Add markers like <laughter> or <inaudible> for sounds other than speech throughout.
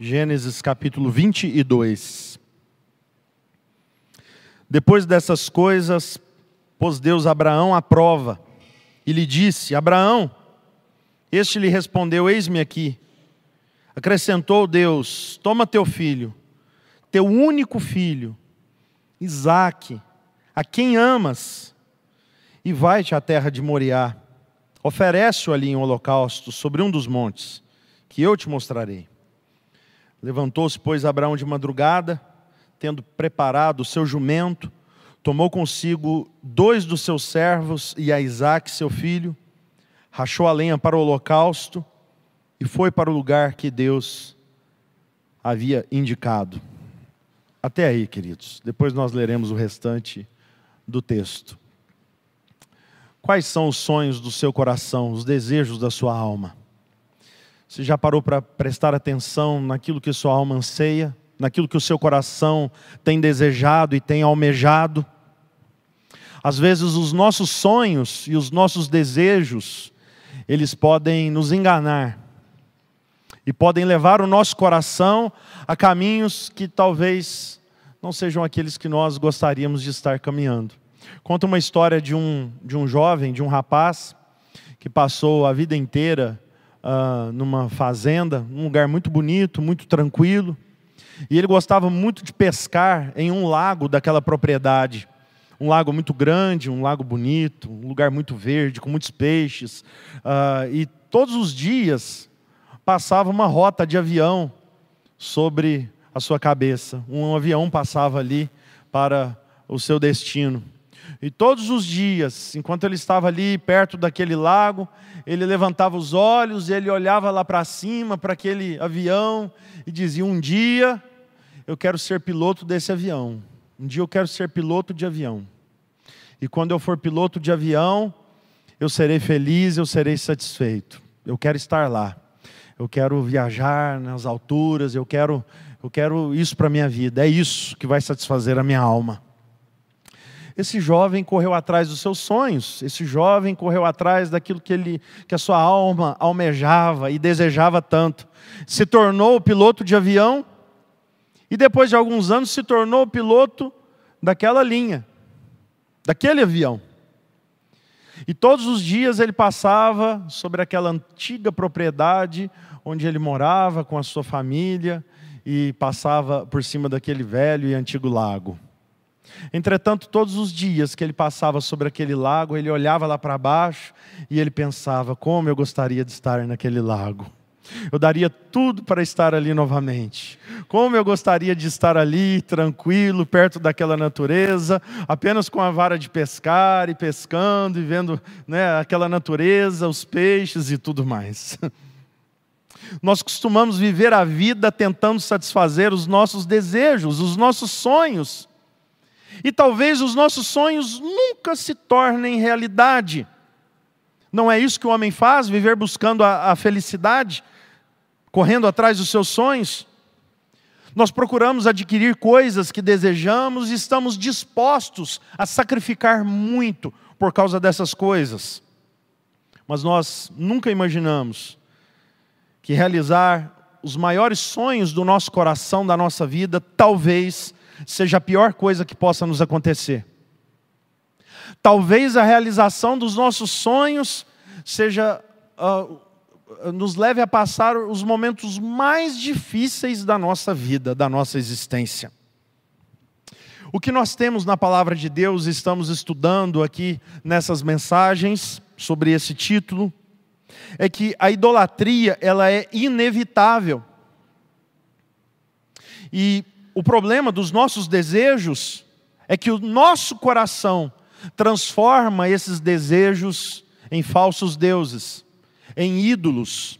Gênesis capítulo 22. Depois dessas coisas, pôs Deus Abraão à prova e lhe disse: Abraão, este lhe respondeu: Eis-me aqui. Acrescentou Deus: Toma teu filho, teu único filho, Isaque, a quem amas, e vai-te à terra de Moriá. Oferece-o ali em holocausto sobre um dos montes, que eu te mostrarei. Levantou-se, pois, Abraão de madrugada, tendo preparado o seu jumento, tomou consigo dois dos seus servos e a Isaac, seu filho, rachou a lenha para o holocausto e foi para o lugar que Deus havia indicado. Até aí, queridos. Depois nós leremos o restante do texto. Quais são os sonhos do seu coração, os desejos da sua alma? Você já parou para prestar atenção naquilo que sua alma anseia, naquilo que o seu coração tem desejado e tem almejado? Às vezes os nossos sonhos e os nossos desejos, eles podem nos enganar e podem levar o nosso coração a caminhos que talvez não sejam aqueles que nós gostaríamos de estar caminhando. Conta uma história de um, de um jovem, de um rapaz, que passou a vida inteira uh, numa fazenda, um lugar muito bonito, muito tranquilo. E ele gostava muito de pescar em um lago daquela propriedade. Um lago muito grande, um lago bonito, um lugar muito verde, com muitos peixes. Uh, e todos os dias passava uma rota de avião sobre a sua cabeça. Um avião passava ali para o seu destino. E todos os dias, enquanto ele estava ali perto daquele lago, ele levantava os olhos, ele olhava lá para cima, para aquele avião, e dizia: Um dia eu quero ser piloto desse avião. Um dia eu quero ser piloto de avião. E quando eu for piloto de avião, eu serei feliz, eu serei satisfeito. Eu quero estar lá. Eu quero viajar nas alturas, eu quero, eu quero isso para a minha vida. É isso que vai satisfazer a minha alma. Esse jovem correu atrás dos seus sonhos, esse jovem correu atrás daquilo que, ele, que a sua alma almejava e desejava tanto. Se tornou piloto de avião e depois de alguns anos se tornou piloto daquela linha, daquele avião. E todos os dias ele passava sobre aquela antiga propriedade onde ele morava com a sua família e passava por cima daquele velho e antigo lago. Entretanto, todos os dias que ele passava sobre aquele lago, ele olhava lá para baixo e ele pensava: como eu gostaria de estar naquele lago. Eu daria tudo para estar ali novamente. Como eu gostaria de estar ali, tranquilo, perto daquela natureza, apenas com a vara de pescar e pescando e vendo né, aquela natureza, os peixes e tudo mais. <laughs> Nós costumamos viver a vida tentando satisfazer os nossos desejos, os nossos sonhos. E talvez os nossos sonhos nunca se tornem realidade. Não é isso que o homem faz, viver buscando a, a felicidade, correndo atrás dos seus sonhos? Nós procuramos adquirir coisas que desejamos e estamos dispostos a sacrificar muito por causa dessas coisas. Mas nós nunca imaginamos que realizar os maiores sonhos do nosso coração, da nossa vida, talvez seja a pior coisa que possa nos acontecer. Talvez a realização dos nossos sonhos seja uh, nos leve a passar os momentos mais difíceis da nossa vida, da nossa existência. O que nós temos na palavra de Deus, estamos estudando aqui nessas mensagens sobre esse título, é que a idolatria, ela é inevitável. E o problema dos nossos desejos é que o nosso coração transforma esses desejos em falsos deuses, em ídolos.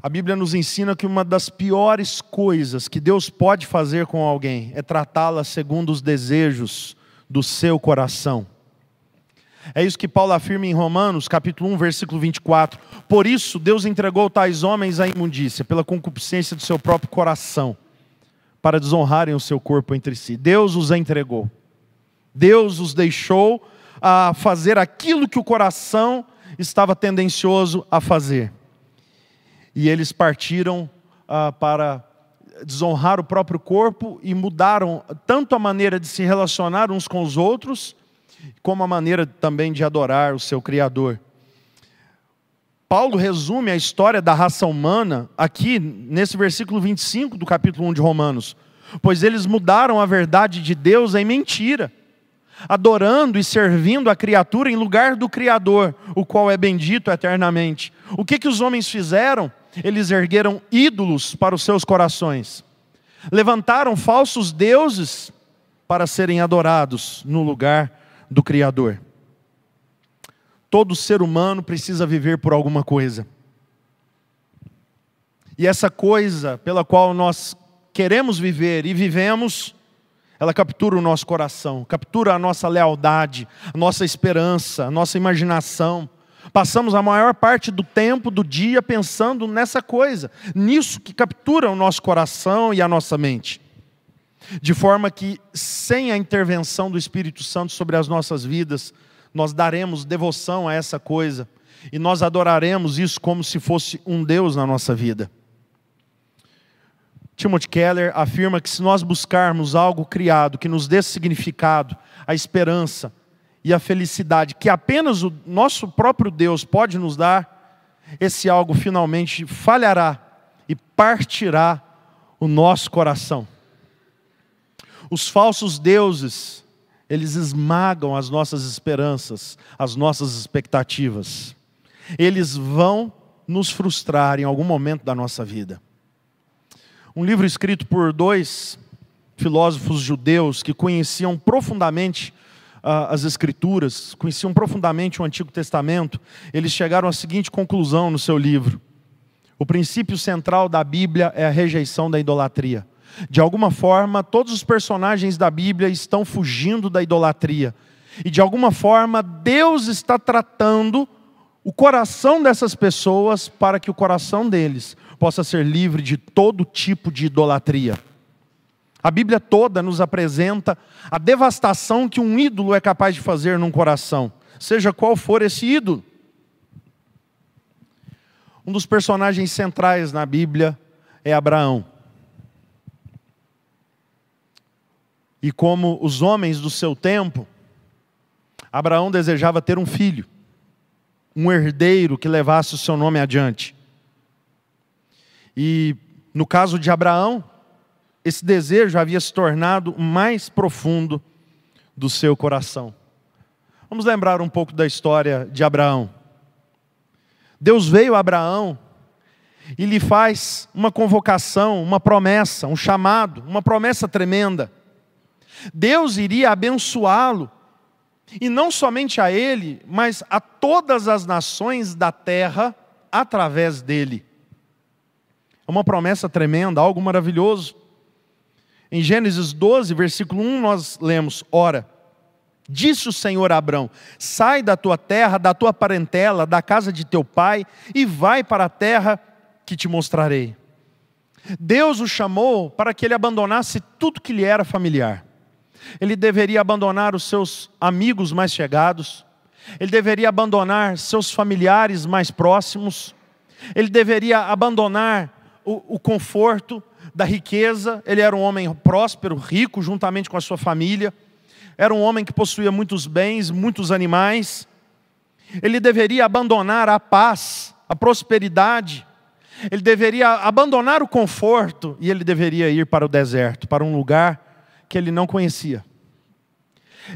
A Bíblia nos ensina que uma das piores coisas que Deus pode fazer com alguém é tratá-la segundo os desejos do seu coração. É isso que Paulo afirma em Romanos, capítulo 1, versículo 24. Por isso, Deus entregou tais homens à imundícia, pela concupiscência do seu próprio coração para desonrarem o seu corpo entre si. Deus os entregou. Deus os deixou a fazer aquilo que o coração estava tendencioso a fazer. E eles partiram ah, para desonrar o próprio corpo e mudaram tanto a maneira de se relacionar uns com os outros, como a maneira também de adorar o seu Criador. Paulo resume a história da raça humana aqui nesse versículo 25 do capítulo 1 de Romanos. Pois eles mudaram a verdade de Deus em mentira, adorando e servindo a criatura em lugar do Criador, o qual é bendito eternamente. O que, que os homens fizeram? Eles ergueram ídolos para os seus corações, levantaram falsos deuses para serem adorados no lugar do Criador. Todo ser humano precisa viver por alguma coisa. E essa coisa pela qual nós queremos viver e vivemos, ela captura o nosso coração, captura a nossa lealdade, a nossa esperança, a nossa imaginação. Passamos a maior parte do tempo, do dia, pensando nessa coisa, nisso que captura o nosso coração e a nossa mente. De forma que, sem a intervenção do Espírito Santo sobre as nossas vidas, nós daremos devoção a essa coisa e nós adoraremos isso como se fosse um Deus na nossa vida. Timothy Keller afirma que se nós buscarmos algo criado que nos dê significado, a esperança e a felicidade que apenas o nosso próprio Deus pode nos dar, esse algo finalmente falhará e partirá o nosso coração. Os falsos deuses eles esmagam as nossas esperanças, as nossas expectativas. Eles vão nos frustrar em algum momento da nossa vida. Um livro escrito por dois filósofos judeus que conheciam profundamente uh, as Escrituras, conheciam profundamente o Antigo Testamento, eles chegaram à seguinte conclusão no seu livro: o princípio central da Bíblia é a rejeição da idolatria. De alguma forma, todos os personagens da Bíblia estão fugindo da idolatria. E de alguma forma, Deus está tratando o coração dessas pessoas para que o coração deles possa ser livre de todo tipo de idolatria. A Bíblia toda nos apresenta a devastação que um ídolo é capaz de fazer num coração, seja qual for esse ídolo. Um dos personagens centrais na Bíblia é Abraão. e como os homens do seu tempo, Abraão desejava ter um filho, um herdeiro que levasse o seu nome adiante. E no caso de Abraão, esse desejo havia se tornado o mais profundo do seu coração. Vamos lembrar um pouco da história de Abraão. Deus veio a Abraão e lhe faz uma convocação, uma promessa, um chamado, uma promessa tremenda. Deus iria abençoá-lo, e não somente a ele, mas a todas as nações da terra através dele. É uma promessa tremenda, algo maravilhoso. Em Gênesis 12, versículo 1, nós lemos: Ora, Disse o Senhor a Abrão: Sai da tua terra, da tua parentela, da casa de teu pai e vai para a terra que te mostrarei. Deus o chamou para que ele abandonasse tudo que lhe era familiar. Ele deveria abandonar os seus amigos mais chegados. Ele deveria abandonar seus familiares mais próximos. Ele deveria abandonar o, o conforto da riqueza. Ele era um homem próspero, rico, juntamente com a sua família. Era um homem que possuía muitos bens, muitos animais. Ele deveria abandonar a paz, a prosperidade. Ele deveria abandonar o conforto e ele deveria ir para o deserto, para um lugar que ele não conhecia.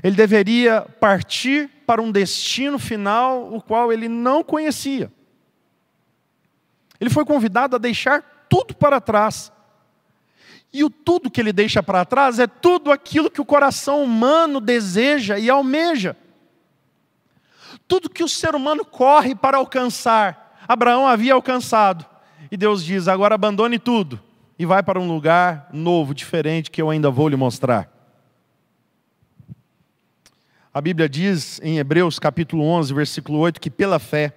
Ele deveria partir para um destino final o qual ele não conhecia. Ele foi convidado a deixar tudo para trás. E o tudo que ele deixa para trás é tudo aquilo que o coração humano deseja e almeja. Tudo que o ser humano corre para alcançar. Abraão havia alcançado. E Deus diz: agora abandone tudo e vai para um lugar novo, diferente, que eu ainda vou lhe mostrar. A Bíblia diz em Hebreus capítulo 11, versículo 8, que pela fé,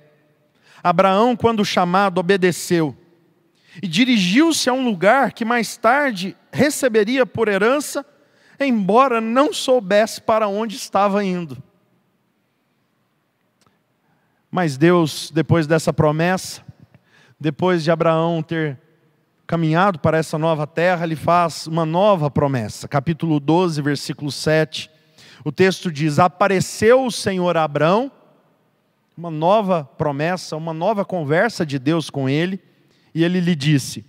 Abraão, quando chamado, obedeceu e dirigiu-se a um lugar que mais tarde receberia por herança, embora não soubesse para onde estava indo. Mas Deus, depois dessa promessa, depois de Abraão ter caminhado para essa nova terra, ele faz uma nova promessa. Capítulo 12, versículo 7. O texto diz: Apareceu o Senhor a Abraão, uma nova promessa, uma nova conversa de Deus com ele, e ele lhe disse: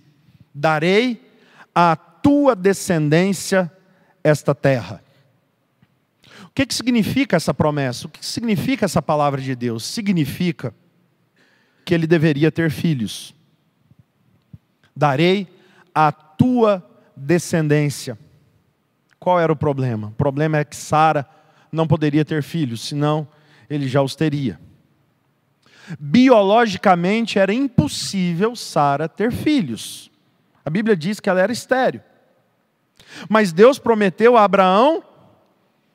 Darei à tua descendência esta terra. O que, que significa essa promessa? O que, que significa essa palavra de Deus? Significa que ele deveria ter filhos darei a tua descendência. Qual era o problema? O problema é que Sara não poderia ter filhos, senão ele já os teria. Biologicamente era impossível Sara ter filhos. A Bíblia diz que ela era estéril. Mas Deus prometeu a Abraão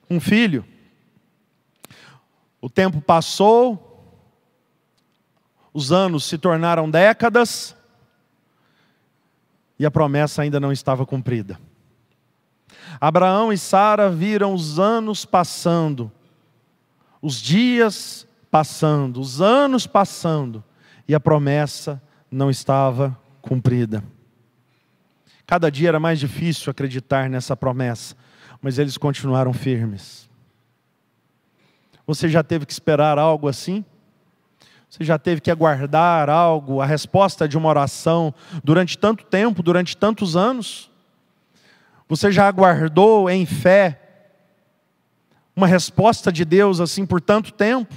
um filho. O tempo passou, os anos se tornaram décadas, e a promessa ainda não estava cumprida. Abraão e Sara viram os anos passando, os dias passando, os anos passando, e a promessa não estava cumprida. Cada dia era mais difícil acreditar nessa promessa, mas eles continuaram firmes. Você já teve que esperar algo assim? Você já teve que aguardar algo, a resposta de uma oração durante tanto tempo, durante tantos anos? Você já aguardou em fé uma resposta de Deus assim por tanto tempo?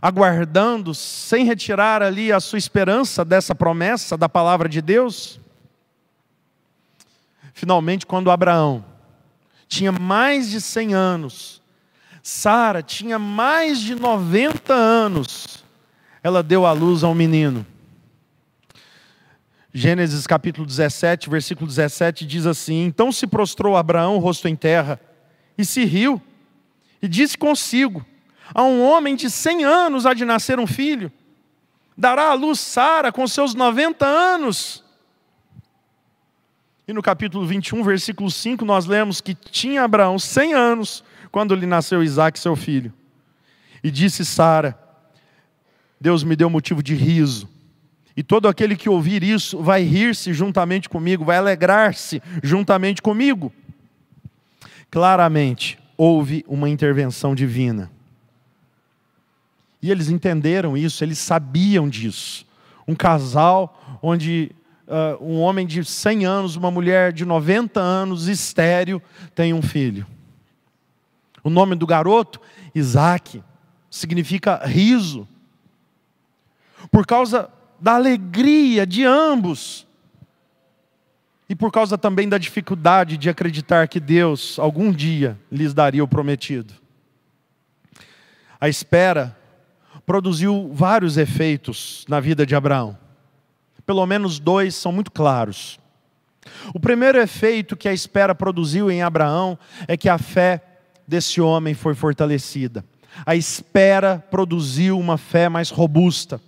Aguardando sem retirar ali a sua esperança dessa promessa, da palavra de Deus? Finalmente, quando Abraão tinha mais de 100 anos, Sara tinha mais de 90 anos, ela deu à luz a um menino. Gênesis capítulo 17, versículo 17 diz assim: Então se prostrou Abraão, rosto em terra, e se riu, e disse consigo: A um homem de cem anos há de nascer um filho, dará à luz Sara com seus 90 anos. E no capítulo 21, versículo 5, nós lemos que tinha Abraão 100 anos quando lhe nasceu Isaac, seu filho. E disse Sara: Deus me deu motivo de riso. E todo aquele que ouvir isso vai rir-se juntamente comigo, vai alegrar-se juntamente comigo. Claramente, houve uma intervenção divina. E eles entenderam isso, eles sabiam disso. Um casal onde uh, um homem de 100 anos, uma mulher de 90 anos, estéreo, tem um filho. O nome do garoto, Isaac, significa riso por causa da alegria de ambos, e por causa também da dificuldade de acreditar que Deus algum dia lhes daria o prometido. A espera produziu vários efeitos na vida de Abraão. Pelo menos dois são muito claros. O primeiro efeito que a espera produziu em Abraão é que a fé desse homem foi fortalecida. A espera produziu uma fé mais robusta.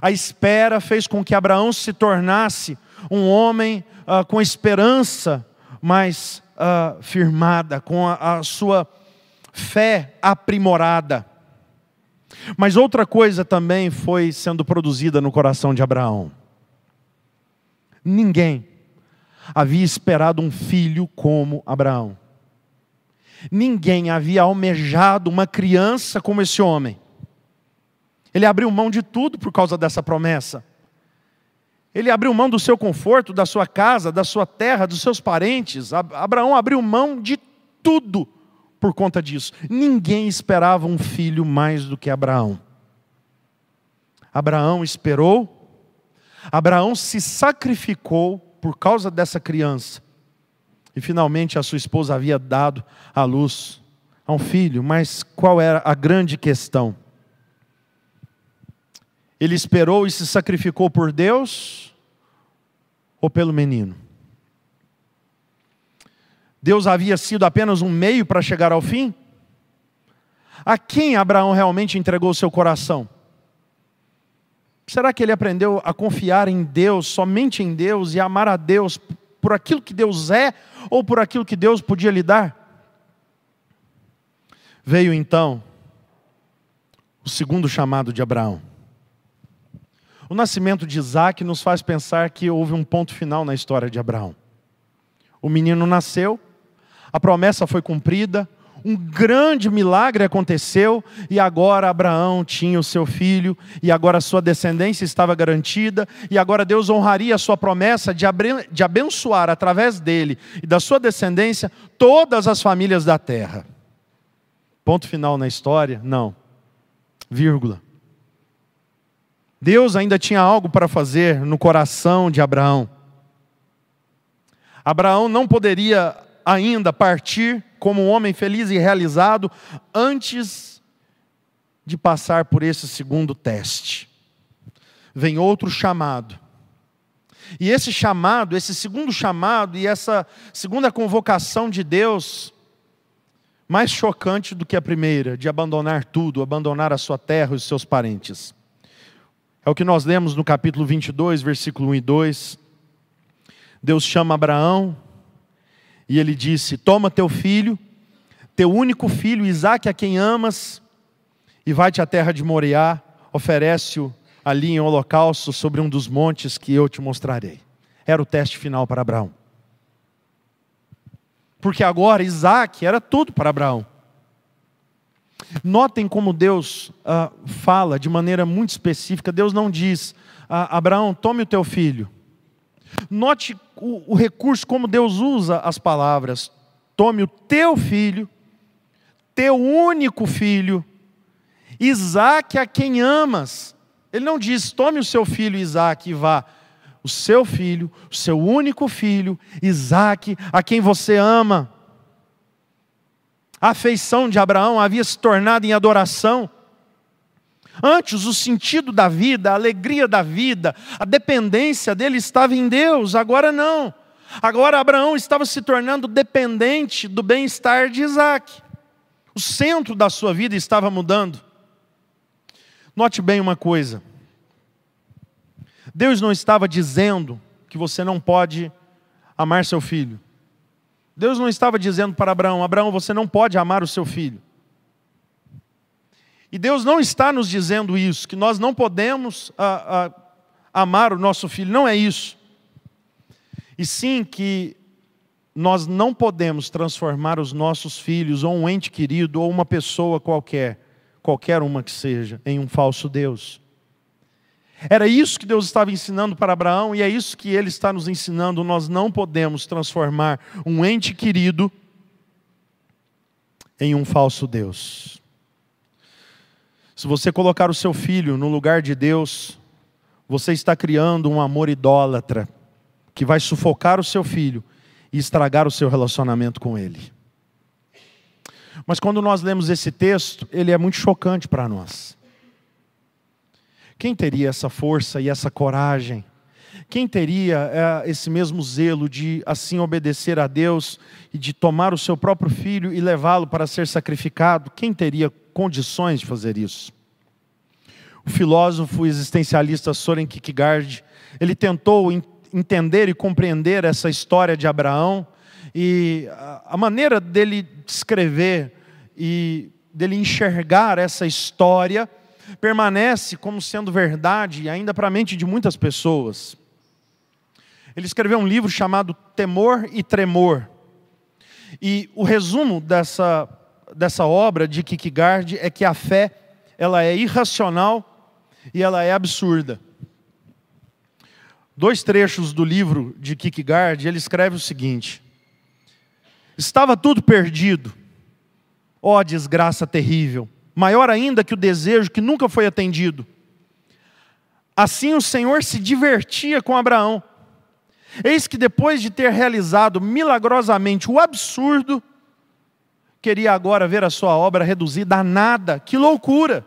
A espera fez com que Abraão se tornasse um homem ah, com esperança mais ah, firmada, com a, a sua fé aprimorada. Mas outra coisa também foi sendo produzida no coração de Abraão. Ninguém havia esperado um filho como Abraão. Ninguém havia almejado uma criança como esse homem. Ele abriu mão de tudo por causa dessa promessa. Ele abriu mão do seu conforto, da sua casa, da sua terra, dos seus parentes. Abraão abriu mão de tudo por conta disso. Ninguém esperava um filho mais do que Abraão. Abraão esperou, Abraão se sacrificou por causa dessa criança. E finalmente a sua esposa havia dado à luz a um filho, mas qual era a grande questão? Ele esperou e se sacrificou por Deus ou pelo menino? Deus havia sido apenas um meio para chegar ao fim? A quem Abraão realmente entregou seu coração? Será que ele aprendeu a confiar em Deus, somente em Deus, e amar a Deus por aquilo que Deus é ou por aquilo que Deus podia lhe dar? Veio então o segundo chamado de Abraão. O nascimento de Isaac nos faz pensar que houve um ponto final na história de Abraão. O menino nasceu, a promessa foi cumprida, um grande milagre aconteceu e agora Abraão tinha o seu filho e agora sua descendência estava garantida e agora Deus honraria a sua promessa de abençoar através dele e da sua descendência todas as famílias da terra. Ponto final na história? Não. Vírgula. Deus ainda tinha algo para fazer no coração de Abraão. Abraão não poderia ainda partir como um homem feliz e realizado antes de passar por esse segundo teste. Vem outro chamado. E esse chamado, esse segundo chamado e essa segunda convocação de Deus, mais chocante do que a primeira, de abandonar tudo, abandonar a sua terra e os seus parentes. É o que nós lemos no capítulo 22, versículo 1 e 2. Deus chama Abraão e ele disse: Toma teu filho, teu único filho, Isaque, a quem amas, e vai-te à terra de Moriá, oferece-o ali em holocausto sobre um dos montes que eu te mostrarei. Era o teste final para Abraão. Porque agora Isaac era tudo para Abraão. Notem como Deus ah, fala de maneira muito específica. Deus não diz, ah, Abraão, tome o teu filho. Note o, o recurso, como Deus usa as palavras: tome o teu filho, teu único filho, Isaac a quem amas. Ele não diz, tome o seu filho Isaac e vá. O seu filho, o seu único filho, Isaac, a quem você ama a afeição de Abraão havia se tornado em adoração. Antes, o sentido da vida, a alegria da vida, a dependência dele estava em Deus, agora não. Agora Abraão estava se tornando dependente do bem-estar de Isaac. O centro da sua vida estava mudando. Note bem uma coisa: Deus não estava dizendo que você não pode amar seu filho. Deus não estava dizendo para Abraão: Abraão, você não pode amar o seu filho. E Deus não está nos dizendo isso, que nós não podemos a, ah, a, ah, amar o nosso filho, não é isso. E sim que nós não podemos transformar os nossos filhos, ou um ente querido, ou uma pessoa qualquer, qualquer uma que seja, em um falso Deus. Era isso que Deus estava ensinando para Abraão e é isso que ele está nos ensinando. Nós não podemos transformar um ente querido em um falso Deus. Se você colocar o seu filho no lugar de Deus, você está criando um amor idólatra que vai sufocar o seu filho e estragar o seu relacionamento com ele. Mas quando nós lemos esse texto, ele é muito chocante para nós. Quem teria essa força e essa coragem? Quem teria é, esse mesmo zelo de assim obedecer a Deus e de tomar o seu próprio filho e levá-lo para ser sacrificado? Quem teria condições de fazer isso? O filósofo existencialista Soren Kierkegaard, ele tentou entender e compreender essa história de Abraão e a maneira dele descrever e dele enxergar essa história permanece como sendo verdade ainda para a mente de muitas pessoas. Ele escreveu um livro chamado Temor e Tremor. E o resumo dessa, dessa obra de Kierkegaard é que a fé ela é irracional e ela é absurda. Dois trechos do livro de Kierkegaard, ele escreve o seguinte: Estava tudo perdido. Ó oh, desgraça terrível! maior ainda que o desejo que nunca foi atendido. Assim o Senhor se divertia com Abraão. Eis que depois de ter realizado milagrosamente o absurdo, queria agora ver a sua obra reduzida a nada. Que loucura!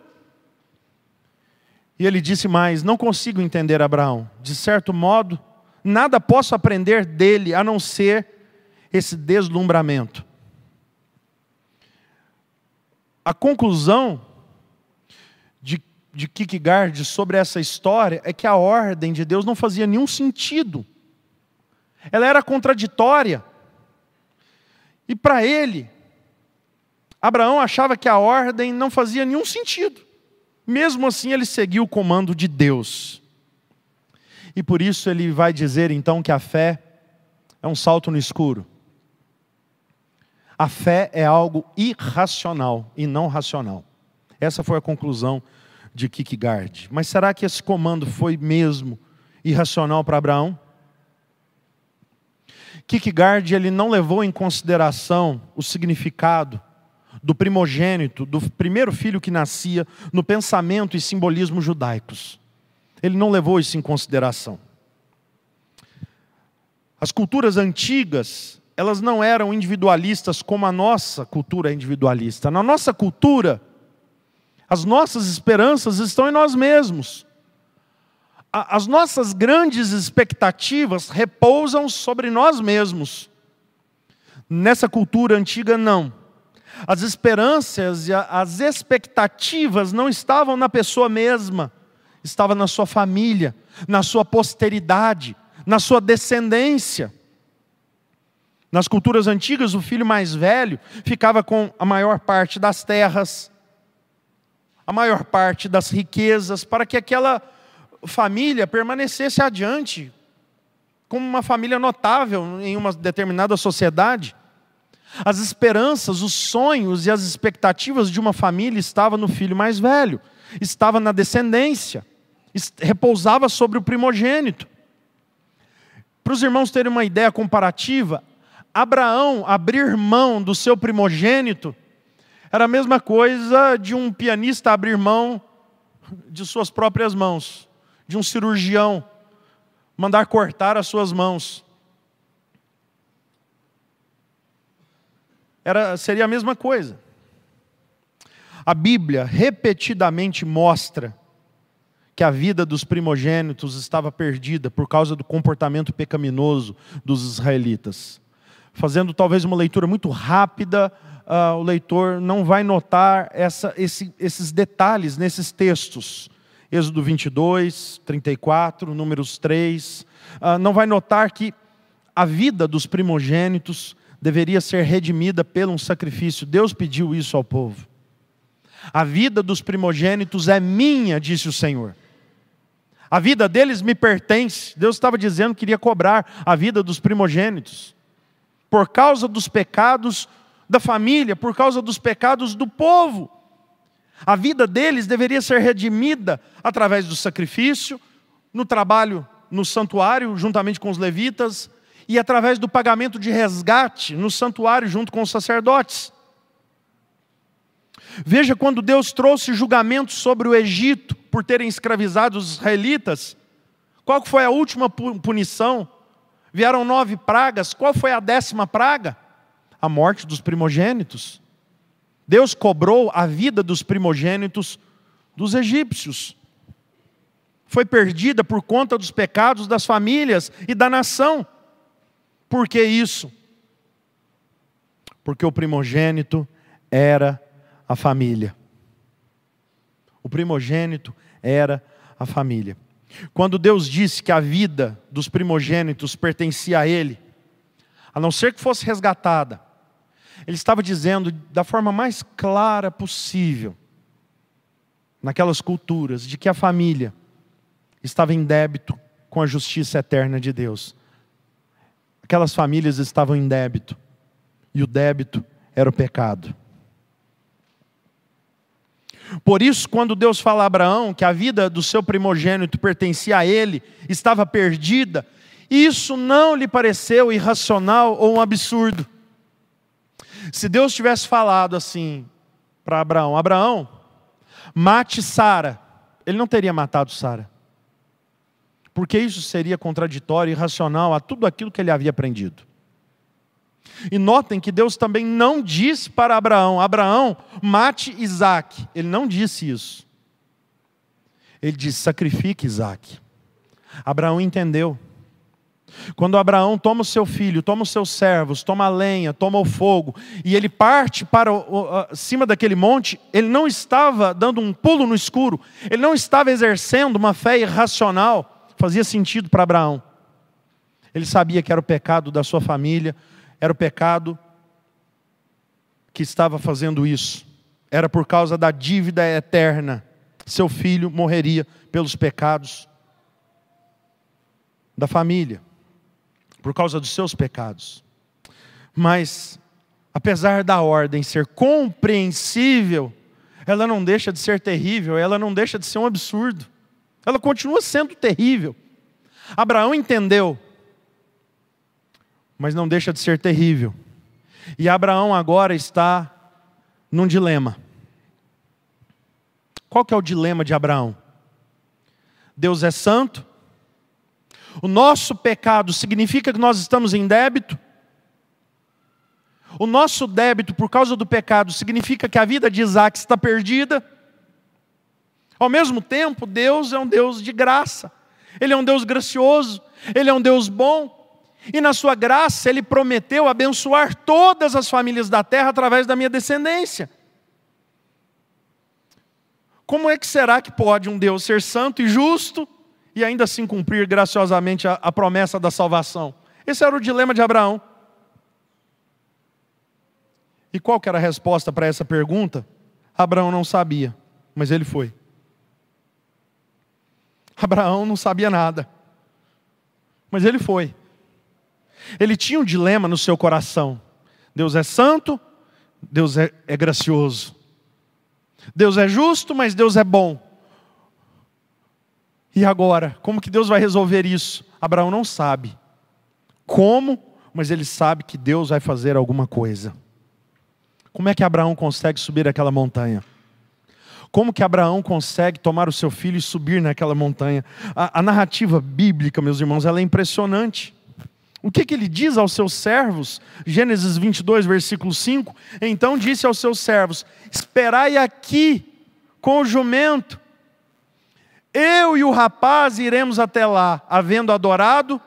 E ele disse mais: Não consigo entender Abraão. De certo modo, nada posso aprender dele a não ser esse deslumbramento. A conclusão de, de Kierkegaard sobre essa história é que a ordem de Deus não fazia nenhum sentido. Ela era contraditória. E para ele, Abraão achava que a ordem não fazia nenhum sentido. Mesmo assim, ele seguiu o comando de Deus. E por isso ele vai dizer então que a fé é um salto no escuro. A fé é algo irracional e não racional. Essa foi a conclusão de Kierkegaard. Mas será que esse comando foi mesmo irracional para Abraão? Kierkegaard ele não levou em consideração o significado do primogênito, do primeiro filho que nascia, no pensamento e simbolismo judaicos. Ele não levou isso em consideração. As culturas antigas elas não eram individualistas como a nossa cultura é individualista. Na nossa cultura, as nossas esperanças estão em nós mesmos. As nossas grandes expectativas repousam sobre nós mesmos. Nessa cultura antiga, não. As esperanças e as expectativas não estavam na pessoa mesma, estava na sua família, na sua posteridade, na sua descendência. Nas culturas antigas, o filho mais velho ficava com a maior parte das terras, a maior parte das riquezas, para que aquela família permanecesse adiante como uma família notável em uma determinada sociedade. As esperanças, os sonhos e as expectativas de uma família estavam no filho mais velho, estava na descendência, repousava sobre o primogênito. Para os irmãos terem uma ideia comparativa, Abraão abrir mão do seu primogênito era a mesma coisa de um pianista abrir mão de suas próprias mãos, de um cirurgião mandar cortar as suas mãos. Era, seria a mesma coisa. A Bíblia repetidamente mostra que a vida dos primogênitos estava perdida por causa do comportamento pecaminoso dos israelitas fazendo talvez uma leitura muito rápida, uh, o leitor não vai notar essa, esse, esses detalhes nesses textos. Êxodo 22, 34, Números 3. Uh, ah, não vai notar que a vida dos primogênitos deveria ser redimida pelo um sacrifício. Deus pediu isso ao povo. A vida dos primogênitos é minha, disse o Senhor. A vida deles me pertence. Deus estava dizendo que iria cobrar a vida dos primogênitos por causa dos pecados da família, por causa dos pecados do povo. A vida deles deveria ser redimida através do sacrifício, no trabalho no santuário, juntamente com os levitas, e através do pagamento de resgate no santuário, junto com os sacerdotes. Veja quando Deus trouxe julgamento sobre o Egito por terem escravizado os israelitas, qual foi a última punição Vieram nove pragas, qual foi a décima praga? A morte dos primogênitos. Deus cobrou a vida dos primogênitos dos egípcios. Foi perdida por conta dos pecados das famílias e da nação. Por que isso? Porque o primogênito era a família. O primogênito era a família. Quando Deus disse que a vida dos primogênitos pertencia a Ele, a não ser que fosse resgatada, Ele estava dizendo da forma mais clara possível, naquelas culturas, de que a família estava em débito com a justiça eterna de Deus. Aquelas famílias estavam em débito, e o débito era o pecado. Por isso, quando Deus fala a Abraão que a vida do seu primogênito pertencia a ele, estava perdida, isso não lhe pareceu irracional ou um absurdo. Se Deus tivesse falado assim para Abraão: Abraão, mate Sara, ele não teria matado Sara, porque isso seria contraditório e irracional a tudo aquilo que ele havia aprendido. E notem que Deus também não diz para Abraão: Abraão, mate Isaac. Ele não disse isso. Ele disse: sacrifique Isaac. Abraão entendeu. Quando Abraão toma o seu filho, toma os seus servos, toma a lenha, toma o fogo, e ele parte para o, o, cima daquele monte, ele não estava dando um pulo no escuro, ele não estava exercendo uma fé irracional, fazia sentido para Abraão. Ele sabia que era o pecado da sua família, era o pecado que estava fazendo isso. Era por causa da dívida eterna. Seu filho morreria pelos pecados da família, por causa dos seus pecados. Mas, apesar da ordem ser compreensível, ela não deixa de ser terrível, ela não deixa de ser um absurdo. Ela continua sendo terrível. Abraão entendeu mas não deixa de ser terrível. E Abraão agora está num dilema. Qual que é o dilema de Abraão? Deus é santo? O nosso pecado significa que nós estamos em débito? O nosso débito por causa do pecado significa que a vida de Isaac está perdida? Ao mesmo tempo, Deus é um Deus de graça, Ele é um Deus gracioso, Ele é um Deus bom, e na sua graça, ele prometeu abençoar todas as famílias da terra através da minha descendência. Como é que será que pode um Deus ser santo e justo e ainda assim cumprir graciosamente a, a promessa da salvação? Esse era o dilema de Abraão. E qual que era a resposta para essa pergunta? Abraão não sabia, mas ele foi. Abraão não sabia nada, mas ele foi. Ele tinha um dilema no seu coração: Deus é santo, Deus é, é gracioso. Deus é justo, mas Deus é bom. E agora, como que Deus vai resolver isso? Abraão não sabe. Como? Mas ele sabe que Deus vai fazer alguma coisa. Como é que Abraão consegue subir aquela montanha? Como que Abraão consegue tomar o seu filho e subir naquela montanha? A, a narrativa bíblica, meus irmãos, ela é impressionante. O que, que, ele diz aos seus servos? Gênesis 22, versículo 5. Então disse aos seus servos: Esperai aqui com o jumento. Eu e o rapaz iremos até lá, havendo adorado,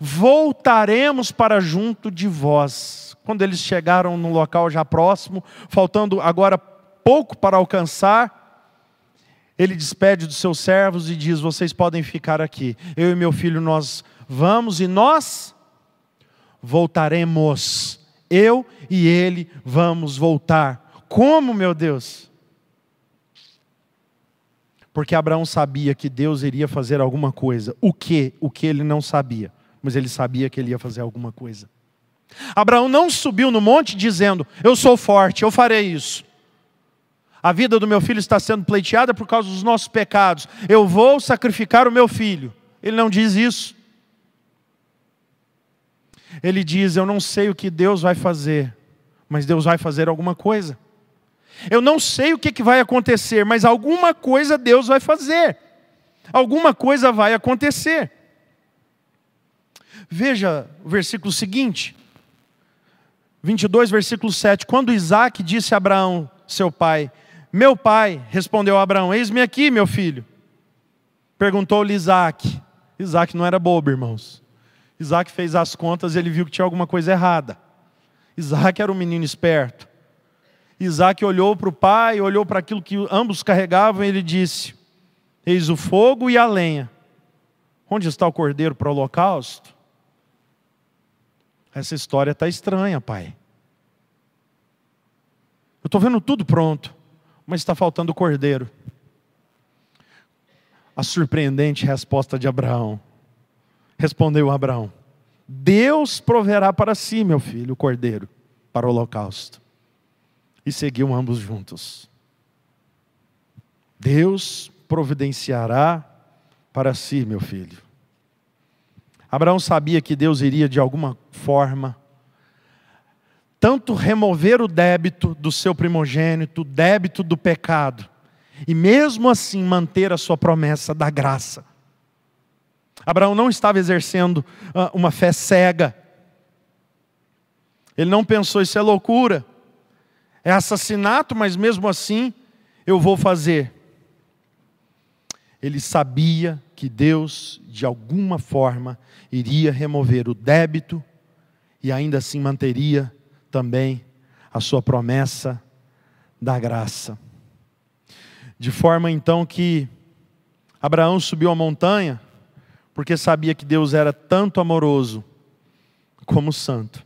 voltaremos para junto de vós. Quando eles chegaram no local já próximo, faltando agora pouco para alcançar, ele despede dos seus servos e diz: Vocês podem ficar aqui. Eu e meu filho, nós Vamos e nós voltaremos. Eu e ele vamos voltar. Como, meu Deus? Porque Abraão sabia que Deus iria fazer alguma coisa. O que? O que ele não sabia. Mas ele sabia que ele ia fazer alguma coisa. Abraão não subiu no monte dizendo: Eu sou forte, eu farei isso. A vida do meu filho está sendo pleiteada por causa dos nossos pecados. Eu vou sacrificar o meu filho. Ele não diz isso. Ele diz: Eu não sei o que Deus vai fazer, mas Deus vai fazer alguma coisa. Eu não sei o que, vai acontecer, mas alguma coisa Deus vai fazer. Alguma coisa vai acontecer. Veja o versículo seguinte, 22, versículo 7. Quando Isaac disse a Abraão, seu pai, Meu pai, respondeu Abraão, eis-me aqui, meu filho. Perguntou-lhe Isaac. Isaac não era bobo, irmãos. Isaac fez as contas, ele viu que tinha alguma coisa errada. Isaac era um menino esperto. Isaac olhou para o pai, olhou para aquilo que ambos carregavam e ele disse: Eis o fogo e a lenha. Onde está o cordeiro para o holocausto? Essa história está estranha, pai. Eu estou vendo tudo pronto, mas está faltando o cordeiro. A surpreendente resposta de Abraão: Respondeu Abraão: Deus proverá para si, meu filho, o cordeiro para o holocausto. E seguiam ambos juntos. Deus providenciará para si, meu filho. Abraão sabia que Deus iria, de alguma forma, tanto remover o débito do seu primogênito, o débito do pecado, e mesmo assim manter a sua promessa da graça Abraão não estava exercendo ah, uma fé cega. Ele não pensou, isso é loucura, é assassinato, mas mesmo assim eu vou fazer. Ele sabia que Deus, de alguma forma, iria remover o débito e ainda assim manteria também a sua promessa da graça. De forma então que Abraão subiu a montanha, porque sabia que Deus era tanto amoroso como santo.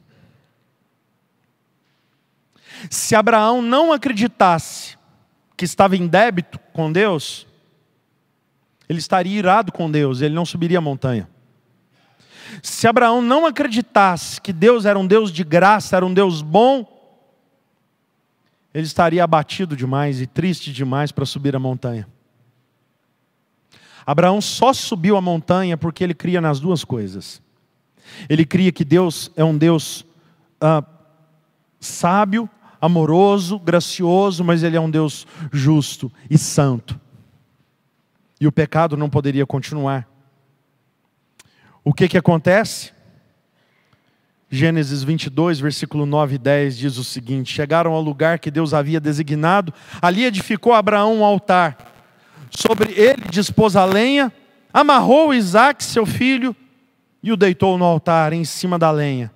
Se Abraão não acreditasse que estava em débito com Deus, ele estaria irado com Deus, ele não subiria a montanha. Se Abraão não acreditasse que Deus era um Deus de graça, era um Deus bom, ele estaria abatido demais e triste demais para subir a montanha. Abraão só subiu a montanha porque ele cria nas duas coisas. Ele cria que Deus é um Deus ah, sábio, amoroso, gracioso, mas ele é um Deus justo e santo. E o pecado não poderia continuar. O que que acontece? Gênesis 22, versículo 9 e 10 diz o seguinte: Chegaram ao lugar que Deus havia designado, ali edificou Abraão um altar sobre ele dispôs a lenha, amarrou Isaac, seu filho, e o deitou no altar, em cima da lenha.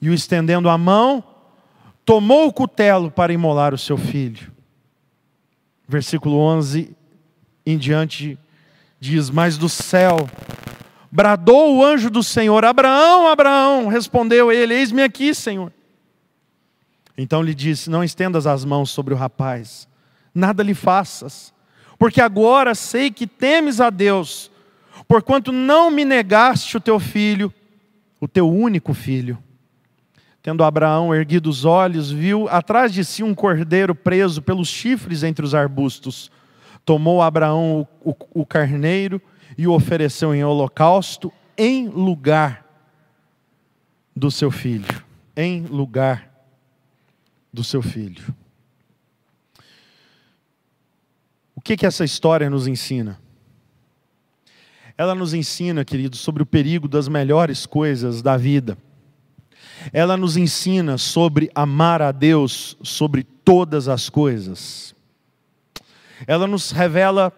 E o estendendo a mão, tomou o cutelo para imolar o seu filho. Versículo 11 em diante diz: Mas do céu bradou o anjo do Senhor: Abraão, Abraão, respondeu ele: Eis-me aqui, Senhor. Então lhe disse: Não estendas as mãos sobre o rapaz, nada lhe faças porque agora sei que temes a Deus, porquanto não me negaste o teu filho, o teu único filho. Tendo Abraão erguido os olhos, viu atrás de si um cordeiro preso pelos chifres entre os arbustos. Tomou Abraão o, o, o carneiro e o ofereceu em holocausto em lugar do seu filho. Em lugar do seu filho. que, que essa história nos ensina? Ela nos ensina, querido, sobre o perigo das melhores coisas da vida. Ela nos ensina sobre amar a Deus sobre todas as coisas. Ela nos revela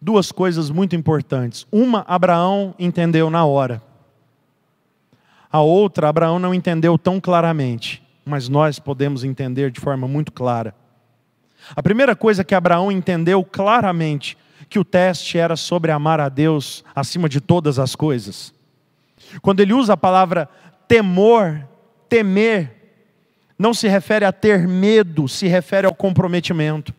duas coisas muito importantes. Uma, Abraão entendeu na hora. A outra, Abraão não entendeu tão claramente, mas nós podemos entender de forma muito clara. A primeira coisa que Abraão entendeu claramente que o teste era sobre amar a Deus acima de todas as coisas. Quando ele usa a palavra temor, temer, não se refere a ter medo, se refere ao comprometimento.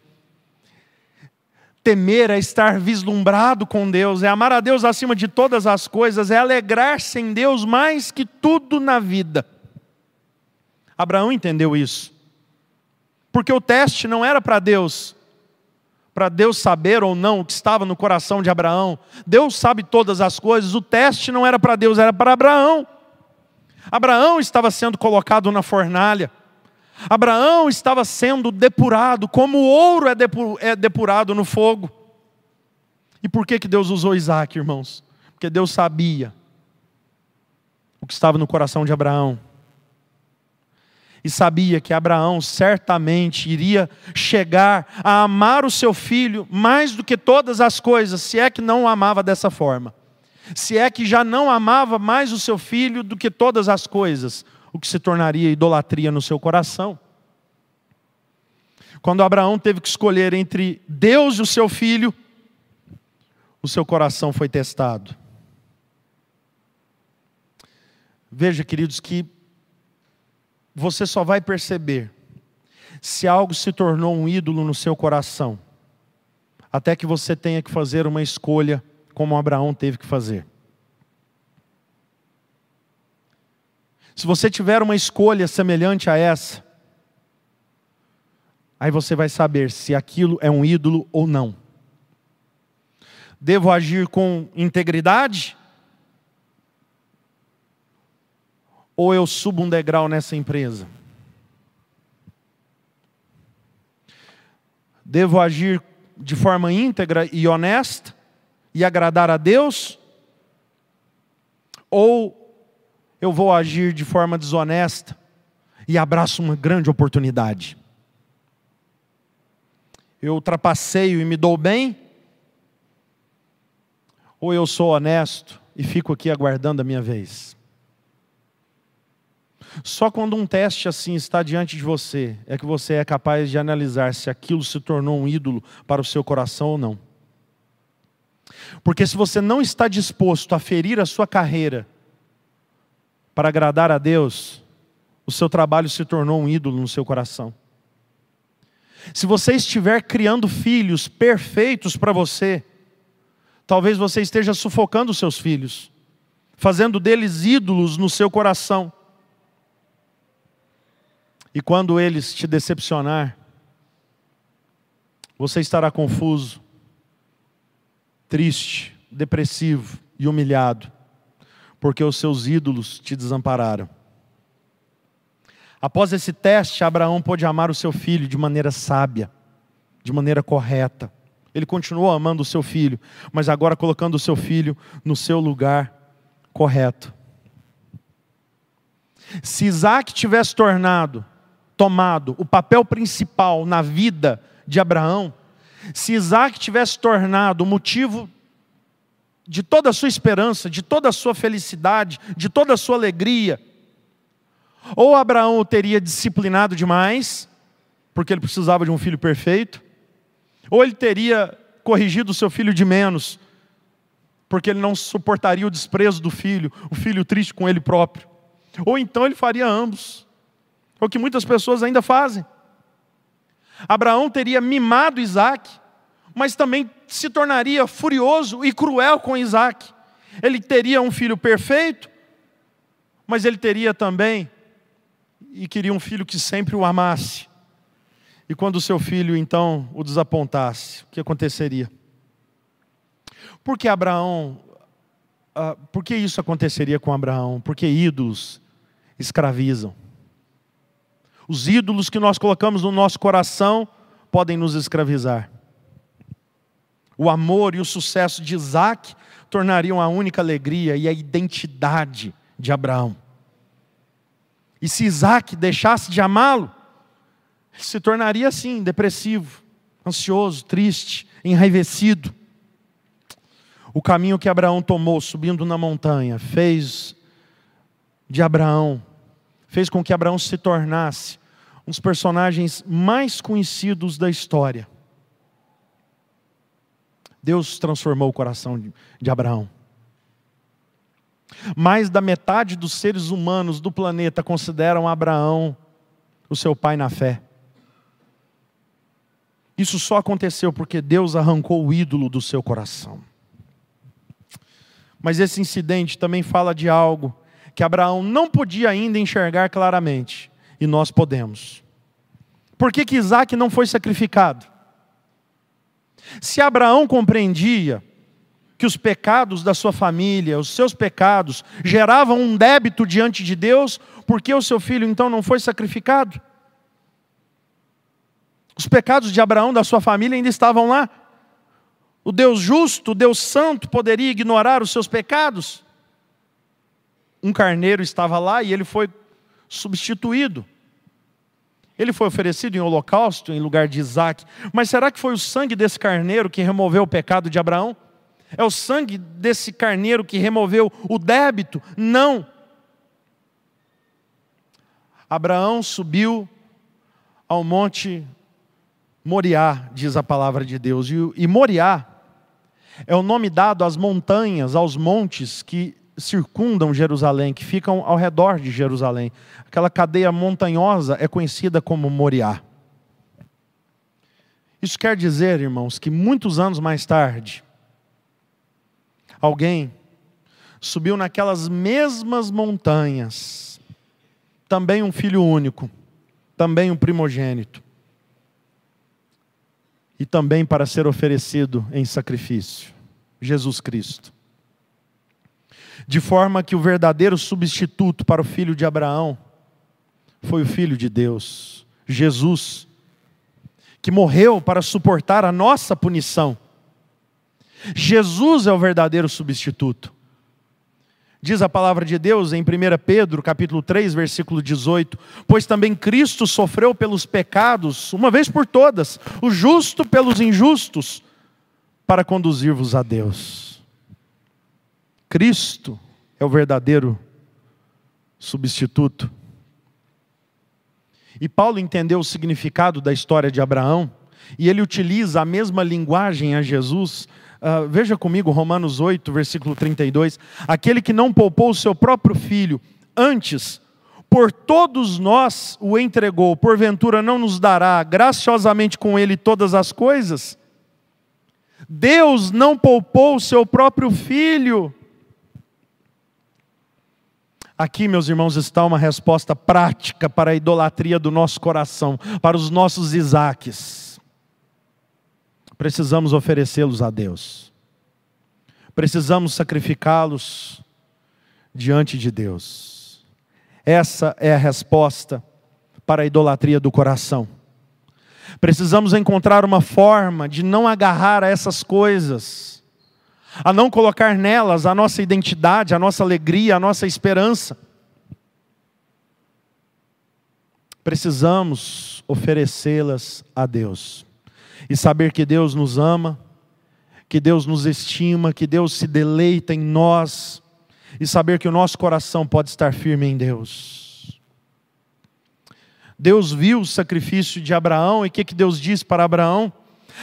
Temer é estar vislumbrado com Deus, é amar a Deus acima de todas as coisas, é alegrar-se em Deus mais que tudo na vida. Abraão entendeu isso. Porque o teste não era para Deus, para Deus saber ou não o que estava no coração de Abraão. Deus sabe todas as coisas, o teste não era para Deus, era para Abraão. Abraão estava sendo colocado na fornalha. Abraão estava sendo depurado, como o ouro é, é depurado no fogo. E por que, que Deus usou Isaac, irmãos? Porque Deus sabia o que estava no coração de Abraão e sabia que Abraão certamente iria chegar a amar o seu filho mais do que todas as coisas, se é que não o amava dessa forma. Se é que já não amava mais o seu filho do que todas as coisas, o que se tornaria idolatria no seu coração. Quando Abraão teve que escolher entre Deus e o seu filho, o seu coração foi testado. Veja, queridos, que você só vai perceber se algo se tornou um ídolo no seu coração, até que você tenha que fazer uma escolha como Abraão teve que fazer. Se você tiver uma escolha semelhante a essa, aí você vai saber se aquilo é um ídolo ou não. Devo agir com integridade ou eu subo um degrau nessa empresa? Devo agir de forma íntegra e honesta e agradar a Deus? Ou eu vou agir de forma desonesta e abraço uma grande oportunidade? Eu ultrapasseio e me dou bem? Ou eu sou honesto e fico aqui aguardando a minha vez? Só quando um teste assim está diante de você é que você é capaz de analisar se aquilo se tornou um ídolo para o seu coração ou não. Porque se você não está disposto a ferir a sua carreira para agradar a Deus, o seu trabalho se tornou um ídolo no seu coração. Se você estiver criando filhos perfeitos para você, talvez você esteja sufocando os seus filhos, fazendo deles ídolos no seu coração. E quando eles te decepcionar, você estará confuso, triste, depressivo e humilhado, porque os seus ídolos te desampararam. Após esse teste, Abraão pôde amar o seu filho de maneira sábia, de maneira correta. Ele continuou amando o seu filho, mas agora colocando o seu filho no seu lugar correto. Se Isaac tivesse tornado tomado o papel principal na vida de Abraão, se Isaac tivesse tornado o motivo de toda a sua esperança, de toda a sua felicidade, de toda a sua alegria, ou Abraão o teria disciplinado demais, porque ele precisava de um filho perfeito, ou ele teria corrigido o seu filho de menos, porque ele não suportaria o desprezo do filho, o filho triste com ele próprio. Ou então ele faria ambos. É o que muitas pessoas ainda fazem. Abraão teria mimado Isaac, mas também se tornaria furioso e cruel com Isaac. Ele teria um filho perfeito, mas ele teria também e queria um filho que sempre o amasse. E quando seu filho então o desapontasse, o que aconteceria? Por que Abraão, ah, por que isso aconteceria com Abraão? Porque ídolos escravizam. Os ídolos que nós colocamos no nosso coração podem nos escravizar. O amor e o sucesso de Isaac tornariam a única alegria e a identidade de Abraão. E se Isaac deixasse de amá-lo, se tornaria assim, depressivo, ansioso, triste, enraivecido. O caminho que Abraão tomou subindo na montanha fez de Abraão fez com que Abraão se tornasse um dos personagens mais conhecidos da história. Deus transformou o coração de, de Abraão. Mais da metade dos seres humanos do planeta consideram Abraão o seu pai na fé. Isso só aconteceu porque Deus arrancou o ídolo do seu coração. Mas esse incidente também fala de algo que Abraão não podia ainda enxergar claramente, e nós podemos. Por que, que Isaac não foi sacrificado? Se Abraão compreendia que os pecados da sua família, os seus pecados, geravam um débito diante de Deus, por que o seu filho então não foi sacrificado? Os pecados de Abraão da sua família ainda estavam lá. O Deus justo, o Deus santo, poderia ignorar os seus pecados? um carneiro estava lá e ele foi substituído. Ele foi oferecido em holocausto em lugar de Isaac. Mas será que foi o sangue desse carneiro que removeu o pecado de Abraão? É o sangue desse carneiro que removeu o débito? Não. Abraão subiu ao monte Moriá, diz a palavra de Deus. E Moriá é o nome dado às montanhas, aos montes que circundam Jerusalém, que ficam ao redor de Jerusalém. Aquela cadeia montanhosa é conhecida como Moriá. Isso quer dizer, irmãos, que muitos anos mais tarde, alguém subiu naquelas mesmas montanhas, também um filho único, também um primogênito, e também para ser oferecido em sacrifício Jesus Cristo de forma que o verdadeiro substituto para o filho de Abraão foi o filho de Deus, Jesus, que morreu para suportar a nossa punição. Jesus é o verdadeiro substituto. Diz a palavra de Deus em 1 Pedro, capítulo 3, versículo 18: "Pois também Cristo sofreu pelos pecados, uma vez por todas, o justo pelos injustos, para conduzir-vos a Deus." Cristo é o verdadeiro substituto. E Paulo entendeu o significado da história de Abraão, e ele utiliza a mesma linguagem a Jesus. Uh, veja comigo Romanos 8, versículo 32. Aquele que não poupou o seu próprio filho, antes, por todos nós o entregou, porventura não nos dará graciosamente com ele todas as coisas? Deus não poupou o seu próprio filho, Aqui, meus irmãos, está uma resposta prática para a idolatria do nosso coração, para os nossos Isaques. Precisamos oferecê-los a Deus, precisamos sacrificá-los diante de Deus. Essa é a resposta para a idolatria do coração. Precisamos encontrar uma forma de não agarrar a essas coisas a não colocar nelas a nossa identidade, a nossa alegria, a nossa esperança. Precisamos oferecê-las a Deus e saber que Deus nos ama, que Deus nos estima, que Deus se deleita em nós e saber que o nosso coração pode estar firme em Deus. Deus viu o sacrifício de Abraão e o que, que Deus diz para Abraão?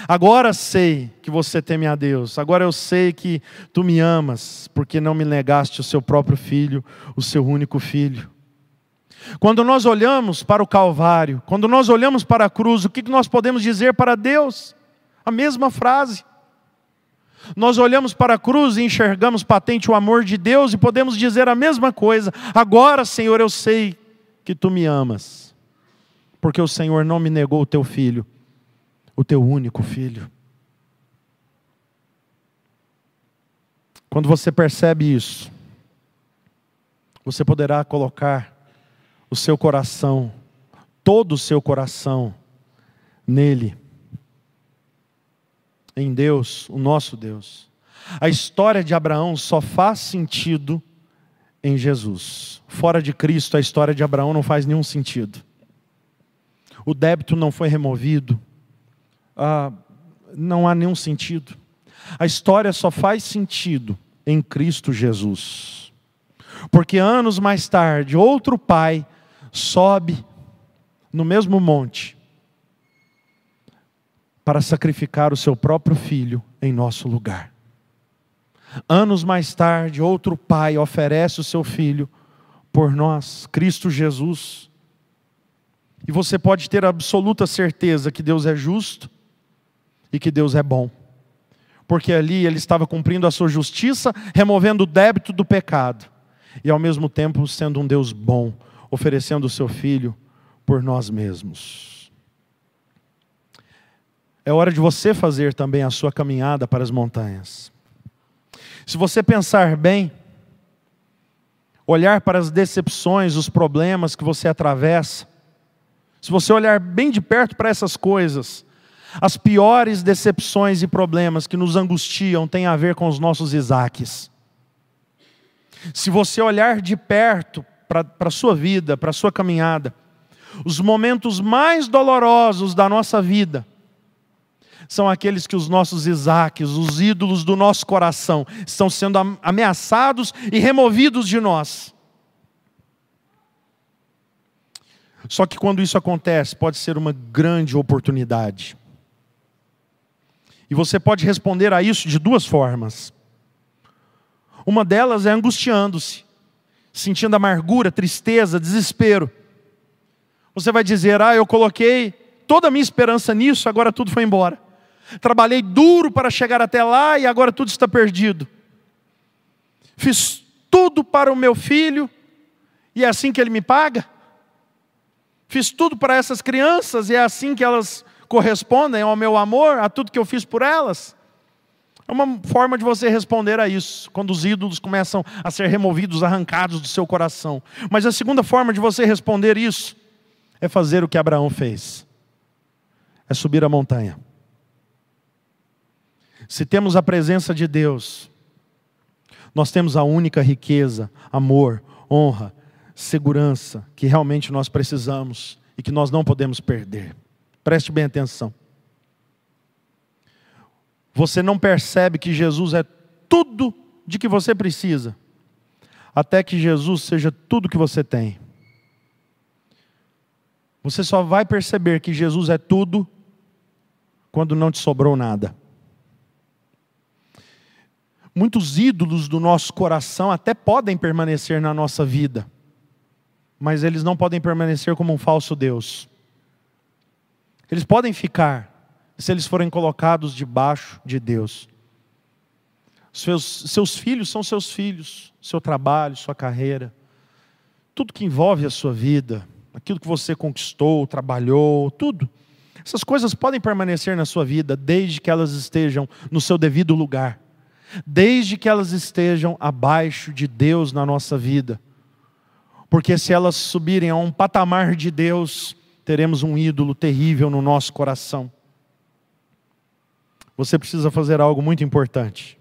Agora sei que você teme a Deus, agora eu sei que tu me amas, porque não me negaste o seu próprio filho, o seu único filho. Quando nós olhamos para o Calvário, quando nós olhamos para a cruz, o que nós podemos dizer para Deus? A mesma frase. Nós olhamos para a cruz e enxergamos patente o amor de Deus e podemos dizer a mesma coisa. Agora, Senhor, eu sei que tu me amas, porque o Senhor não me negou o teu filho, o teu único filho. Quando você percebe isso, você poderá colocar o seu coração, todo o seu coração, nele, em Deus, o nosso Deus. A história de Abraão só faz sentido em Jesus. Fora de Cristo, a história de Abraão não faz nenhum sentido. O débito não foi removido, ah, não há nenhum sentido. A história só faz sentido em Cristo Jesus. Porque anos mais tarde, outro pai sobe no mesmo monte para sacrificar o seu próprio filho em nosso lugar. Anos mais tarde, outro pai oferece o seu filho por nós, Cristo Jesus. E você pode ter absoluta certeza que Deus é justo e que Deus é bom. Porque ali ele estava cumprindo a sua justiça, removendo o débito do pecado, e ao mesmo tempo sendo um Deus bom, oferecendo o seu filho por nós mesmos. É hora de você fazer também a sua caminhada para as montanhas. Se você pensar bem, olhar para as decepções, os problemas que você atravessa, se você olhar bem de perto para essas coisas, as piores decepções e problemas que nos angustiam têm a ver com os nossos Isaques. Se você olhar de perto para a sua vida, para a sua caminhada, os momentos mais dolorosos da nossa vida são aqueles que os nossos Isaques, os ídolos do nosso coração, estão sendo ameaçados e removidos de nós. Só que quando isso acontece, pode ser uma grande oportunidade e você pode responder a isso de duas formas. Uma delas é angustiando-se, sentindo amargura, tristeza, desespero. Você vai dizer: Ah, eu coloquei toda a minha esperança nisso, agora tudo foi embora. Trabalhei duro para chegar até lá e agora tudo está perdido. Fiz tudo para o meu filho e é assim que ele me paga? Fiz tudo para essas crianças e é assim que elas correspondem ao meu amor, a tudo que eu fiz por elas. É uma forma de você responder a isso, quando os ídolos começam a ser removidos, arrancados do seu coração. Mas a segunda forma de você responder isso é fazer o que Abraão fez: é subir a montanha. Se temos a presença de Deus, nós temos a única riqueza, amor, honra, segurança que realmente nós precisamos e que nós não podemos perder. Preste bem atenção. Você não percebe que Jesus é tudo de que você precisa, até que Jesus seja tudo que você tem. Você só vai perceber que Jesus é tudo quando não te sobrou nada. Muitos ídolos do nosso coração até podem permanecer na nossa vida, mas eles não podem permanecer como um falso Deus. Eles podem ficar se eles forem colocados debaixo de Deus. Seus, seus filhos são seus filhos, seu trabalho, sua carreira, tudo que envolve a sua vida, aquilo que você conquistou, trabalhou, tudo. Essas coisas podem permanecer na sua vida desde que elas estejam no seu devido lugar, desde que elas estejam abaixo de Deus na nossa vida. Porque se elas subirem a um patamar de Deus, teremos um ídolo terrível no nosso coração. Você precisa fazer algo muito importante.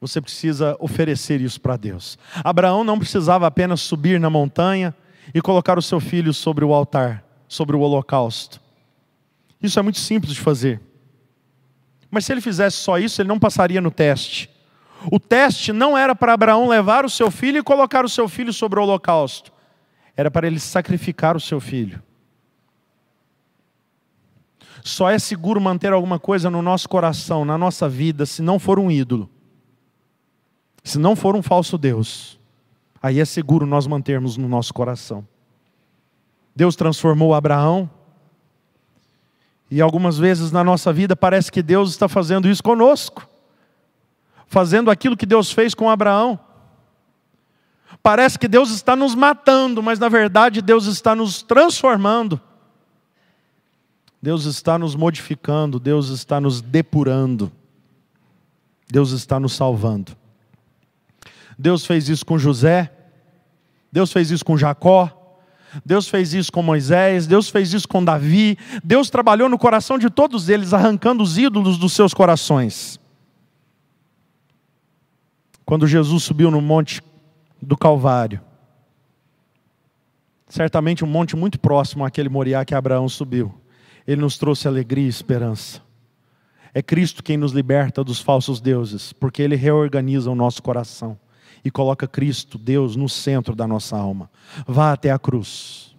Você precisa oferecer isso para Deus. Abraão não precisava apenas subir na montanha e colocar o seu filho sobre o altar, sobre o holocausto. Isso é muito simples de fazer. Mas se ele fizesse só isso, ele não passaria no teste. O teste não era para Abraão levar o seu filho e colocar o seu filho sobre o holocausto era para ele sacrificar o seu filho. Só é seguro manter alguma coisa no nosso coração, na nossa vida, se não for um ídolo, se não for um falso Deus. Aí é seguro nós mantermos no nosso coração. Deus transformou Abraão. E algumas vezes na nossa vida parece que Deus está fazendo isso conosco, fazendo aquilo que Deus fez com Abraão. Parece que Deus está nos matando, mas na verdade Deus está nos transformando. Deus está nos modificando, Deus está nos depurando. Deus está nos salvando. Deus fez isso com José, Deus fez isso com Jacó, Deus fez isso com Moisés, Deus fez isso com Davi, Deus trabalhou no coração de todos eles, arrancando os ídolos dos seus corações. Quando Jesus subiu no monte do Calvário. Certamente um monte muito próximo àquele Moriá que Abraão subiu. Ele nos trouxe alegria e esperança. É Cristo quem nos liberta dos falsos deuses, porque Ele reorganiza o nosso coração e coloca Cristo, Deus, no centro da nossa alma. Vá até a cruz.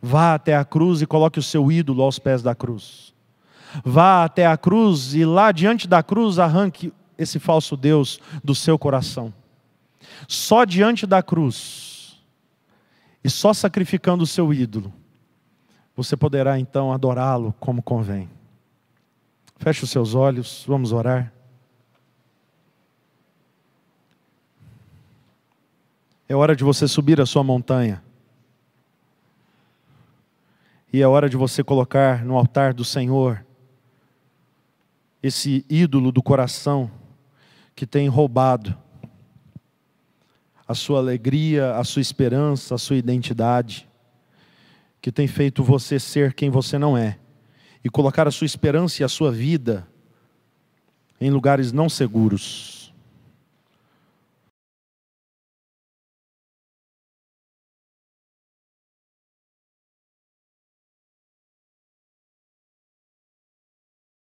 Vá até a cruz e coloque o seu ídolo aos pés da cruz. Vá até a cruz e lá diante da cruz arranque esse falso Deus do seu coração só diante da cruz e só sacrificando o seu ídolo, você poderá então adorá-lo como convém. Feche os seus olhos, vamos orar. É hora de você subir a sua montanha. E é hora de você colocar no altar do Senhor esse ídolo do coração que tem roubado a sua alegria, a sua esperança, a sua identidade, que tem feito você ser quem você não é, e colocar a sua esperança e a sua vida em lugares não seguros.